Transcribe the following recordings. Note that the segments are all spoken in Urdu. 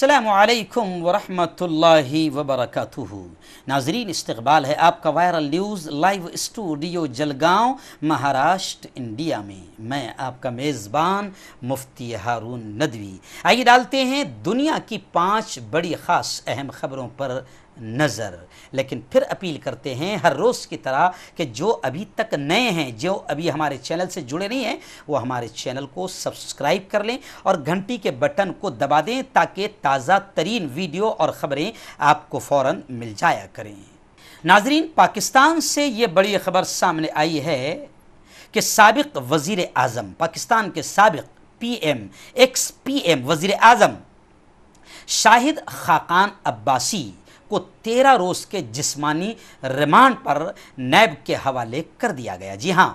السلام علیکم ورحمۃ اللہ وبرکاتہ ناظرین استقبال ہے آپ کا viral news live studio Jalgaon Maharashtra India میں میں آپ کا میزبان مفتی ہارون ندوی آئیے ڈالتے ہیں دنیا کی پانچ بڑی خاص اہم خبروں پر نظر لیکن پھر اپیل کرتے ہیں ہر روز کی طرح کہ جو ابھی تک نئے ہیں جو ابھی ہمارے چینل سے جڑے نہیں ہیں وہ ہمارے چینل کو سبسکرائب کر لیں اور گھنٹی کے بٹن کو دبا دیں تاکہ تازہ ترین ویڈیو اور خبریں آپ کو فوراً مل جایا کریں ناظرین پاکستان سے یہ بڑی خبر سامنے آئی ہے کہ سابق وزیر اعظم پاکستان کے سابق P M ex P M وزیر اعظم شاہد خاقان عباسی کو تیرہ روز کے جسمانی ریمانڈ پر نیب کے حوالے کر دیا گیا جی ہاں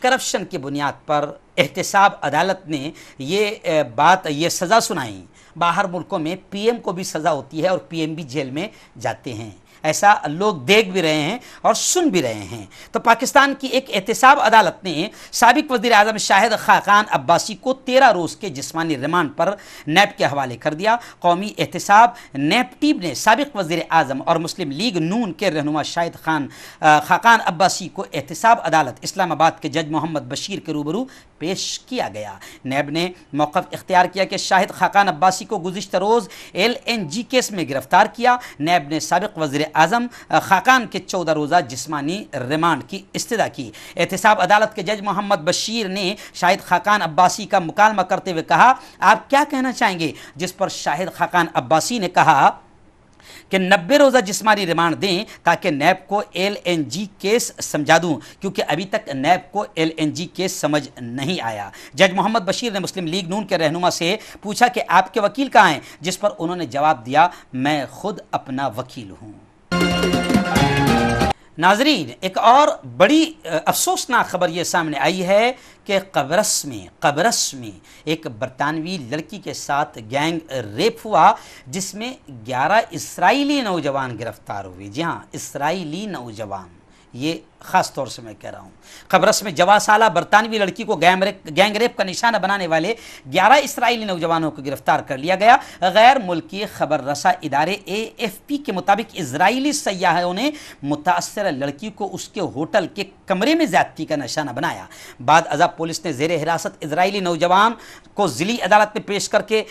کرپشن کی بنیاد پر احتساب عدالت نے یہ بات یہ سزا سنائی باہر ملکوں میں پی ایم کو بھی سزا ہوتی ہے اور پی ایم بھی جیل میں جاتے ہیں ایسا لوگ دیکھ بھی رہے ہیں اور سن بھی رہے ہیں تو پاکستان کی ایک احتساب عدالت نے سابق وزیر اعظم شاہد خاقان عباسی کو تیرہ روز کے جسمانی ریمانڈ پر نیب کے حوالے کر دیا قومی احتساب نیب ٹیم نے سابق وزیر اعظم اور مسلم لیگ نون کے رہنما شاہد خان خاقان عباسی کو احتساب عدالت اسلام آباد کے جج محمد بشیر کے روبرو پیش کیا گیا نیب نے موقف اختیار کیا کہ شاہد خاقان عباسی کو گزشتہ روز ایل این جی کیس میں گرفتار کیا نیب نے سابق وزیر اعظم خاکان کے چودہ روزہ جسمانی ریمانڈ کی استدہ کی اعتصاب عدالت کے جج محمد بشیر نے شاہد خاکان عباسی کا مکالمہ کرتے ہوئے کہا آپ کیا کہنا چاہیں گے جس پر شاہد خاکان عباسی نے کہا کہ نبے روزہ جسمانی ریمانڈ دیں تاکہ نیب کو ایل این جی کیس سمجھا دوں کیونکہ ابھی تک نیب کو ایل این جی کیس سمجھ نہیں آیا جج محمد بشیر نے مسلم لیگ نون کے رہنما سے پوچھا کہ آپ کے وکیل کہاں ہیں جس پر انہوں نے جواب دیا میں خود اپنا وکیل ہوں ناظرین ایک اور بڑی افسوسناک خبر یہ سامنے آئی ہے کہ قبرص میں قبرص میں ایک برطانوی لڑکی کے ساتھ گینگ ریپ ہوا جس میں گیارہ اسرائیلی نوجوان گرفتار ہوئے جی ہاں اسرائیلی نوجوان یہ خاص طور سے میں کہہ رہا ہوں خبرس میں جوا سالہ برطانوی لڑکی کو گینگ ریپ کا نشانہ بنانے والے گیارہ اسرائیلی نوجوانوں کو گرفتار کر لیا گیا غیر ملکی خبر رسا ادارے اے ایف پی کے مطابق اسرائیلی سیاحوں نے متاثر لڑکی کو اس کے ہوٹل کے کمرے میں زیادتی کا نشانہ بنایا بعد عذاب پولیس نے زیر حراست اسرائیلی نوجوان کو ضلعی عدالت میں پیش کر کے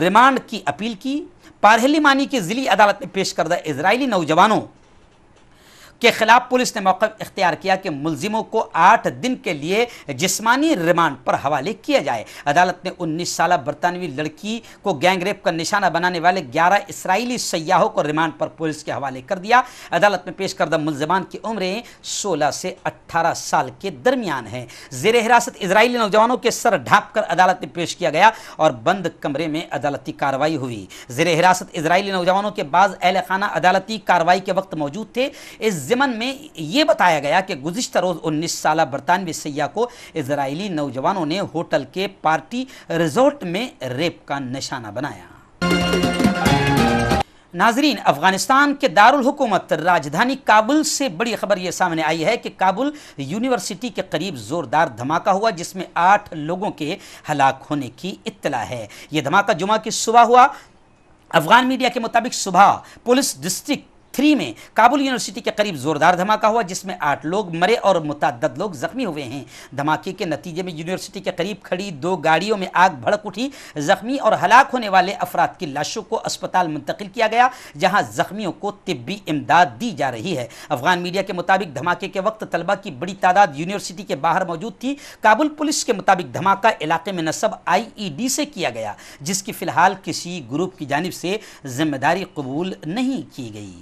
ریمانڈ کی اپیل کی پارہلی مانی کے ذلعی عدالت میں پیش کردہ اسرائیلی نوجوانوں کے خلاف پولیس نے موقع اختیار کیا کہ ملزموں کو آٹھ دن کے لیے جسمانی ریمانڈ پر حوالے کیا جائے عدالت نے انیس سالہ برطانوی لڑکی کو گینگ ریپ کا نشانہ بنانے والے گیارہ اسرائیلی سیاحوں کو ریمانڈ پر پولیس کے حوالے کر دیا عدالت میں پیش کردہ ملزمان کی عمریں سولہ سے اٹھارہ سال کے درمیان ہیں زیر حراست اسرائیلی نوجوانوں کے سر ڈھانپ کر عدالت میں پیش کیا گیا اور بند کمرے میں عدالتی کارروائی ہوئی زیر حراست اسرائیلی نوجوانوں کے بعض اہل خانہ عدالتی کارروائی کے وقت موجود تھے اس میں یہ بتایا گیا کہ گزشتہ روز انیس سالہ برطانوی سیاح کو اسرائیلی نوجوانوں نے کے کے پارٹی ریزورٹ میں ریپ کا نشانہ بنایا ناظرین افغانستان دارالحکومت کابل سے بڑی خبر یہ سامنے آئی ہے کہ کابل یونیورسٹی کے قریب زوردار دھماکہ ہوا جس میں آٹھ لوگوں کے ہلاک ہونے کی اطلاع ہے یہ دھماکہ جمعہ کی صبح ہوا افغان میڈیا کے مطابق صبح پولیس ڈسٹرکٹ تھری میں کابل یونیورسٹی کے قریب زوردار دھماکہ ہوا جس میں آٹھ لوگ مرے اور متعدد لوگ زخمی ہوئے ہیں دھماکے کے نتیجے میں یونیورسٹی کے قریب کھڑی دو گاڑیوں میں آگ بھڑک اٹھی زخمی اور ہلاک ہونے والے افراد کی لاشوں کو اسپتال منتقل کیا گیا جہاں زخمیوں کو طبی امداد دی جا رہی ہے افغان میڈیا کے مطابق دھماکے کے وقت طلبہ کی بڑی تعداد یونیورسٹی کے باہر موجود تھی کابل پولیس کے مطابق دھماکہ علاقے میں نصب آئی ای ڈی سے کیا گیا جس کی فی الحال کسی گروپ کی جانب سے ذمہ داری قبول نہیں کی گئی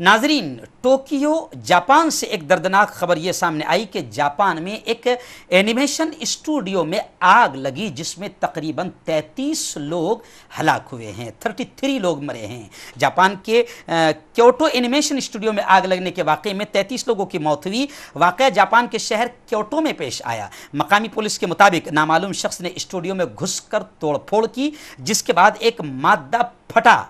ناظرین ٹوکیو جاپان سے ایک دردناک خبر یہ سامنے آئی کہ جاپان میں ایک اینیمیشن اسٹوڈیو میں آگ لگی جس میں تقریباً تیتیس لوگ ہلاک ہوئے ہیں تھرٹی تھری لوگ مرے ہیں جاپان کے کیوٹو اینیمیشن اسٹوڈیو میں آگ لگنے کے واقعے میں تیتیس لوگوں کی موت ہوئی واقعہ جاپان کے شہر کیوٹو میں پیش آیا مقامی پولیس کے مطابق نامعلوم شخص نے اسٹوڈیو میں گھس کر توڑ پھوڑ کی جس کے بعد ایک مادہ پھٹا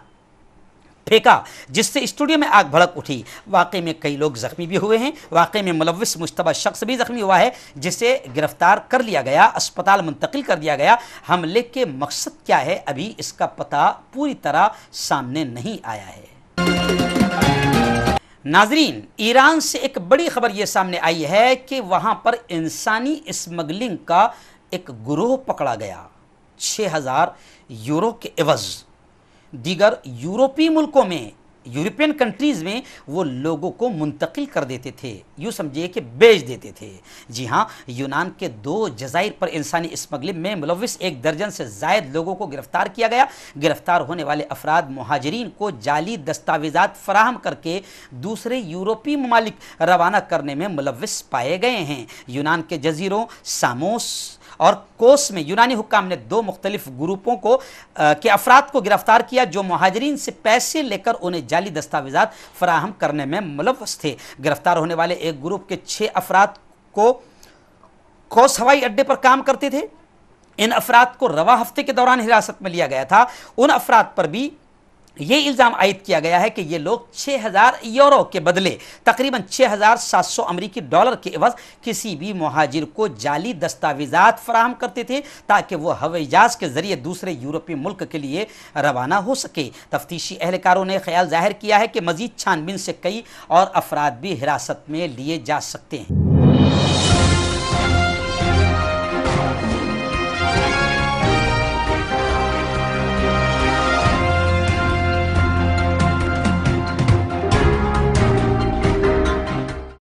پھیکا جس سے اسٹوڈیو میں آگ بھڑک اٹھی واقعے میں کئی لوگ زخمی بھی ہوئے ہیں واقعے میں ملوث مشتبہ شخص بھی زخمی ہوا ہے جسے گرفتار کر لیا گیا اسپتال منتقل کر دیا گیا حملے کے مقصد کیا ہے ابھی اس کا پتہ پوری طرح سامنے نہیں آیا ہے ناظرین ایران سے ایک بڑی خبر یہ سامنے آئی ہے کہ وہاں پر انسانی اسمگلنگ کا ایک گروہ پکڑا گیا چھ ہزار یورو کے عوض دیگر یورپی ملکوں میں یورپین کنٹریز میں وہ لوگوں کو منتقل کر دیتے تھے یوں سمجھیے کہ بیچ دیتے تھے جی ہاں یونان کے دو جزائر پر انسانی اسمگلنگ میں ملوث ایک درجن سے زائد لوگوں کو گرفتار کیا گیا گرفتار ہونے والے افراد مہاجرین کو جعلی دستاویزات فراہم کر کے دوسرے یورپی ممالک روانہ کرنے میں ملوث پائے گئے ہیں یونان کے جزیروں ساموس اور کوس میں یونانی حکام نے دو مختلف گروپوں کو کے افراد کو گرفتار کیا جو مہاجرین سے پیسے لے کر انہیں جعلی دستاویزات فراہم کرنے میں ملوث تھے گرفتار ہونے والے ایک گروپ کے چھ افراد کو کوس ہوائی اڈے پر کام کرتے تھے ان افراد کو روا ہفتے کے دوران حراست میں لیا گیا تھا ان افراد پر بھی یہ الزام عائد کیا گیا ہے کہ یہ لوگ چھ ہزار یورو کے بدلے تقریباً چھ ہزار سات سو امریکی ڈالر کے عوض کسی بھی مہاجر کو جعلی دستاویزات فراہم کرتے تھے تاکہ وہ ہوائی جہاز کے ذریعے دوسرے یورپی ملک کے لیے روانہ ہو سکے تفتیشی اہلکاروں نے خیال ظاہر کیا ہے کہ مزید چھان بین سے کئی اور افراد بھی حراست میں لیے جا سکتے ہیں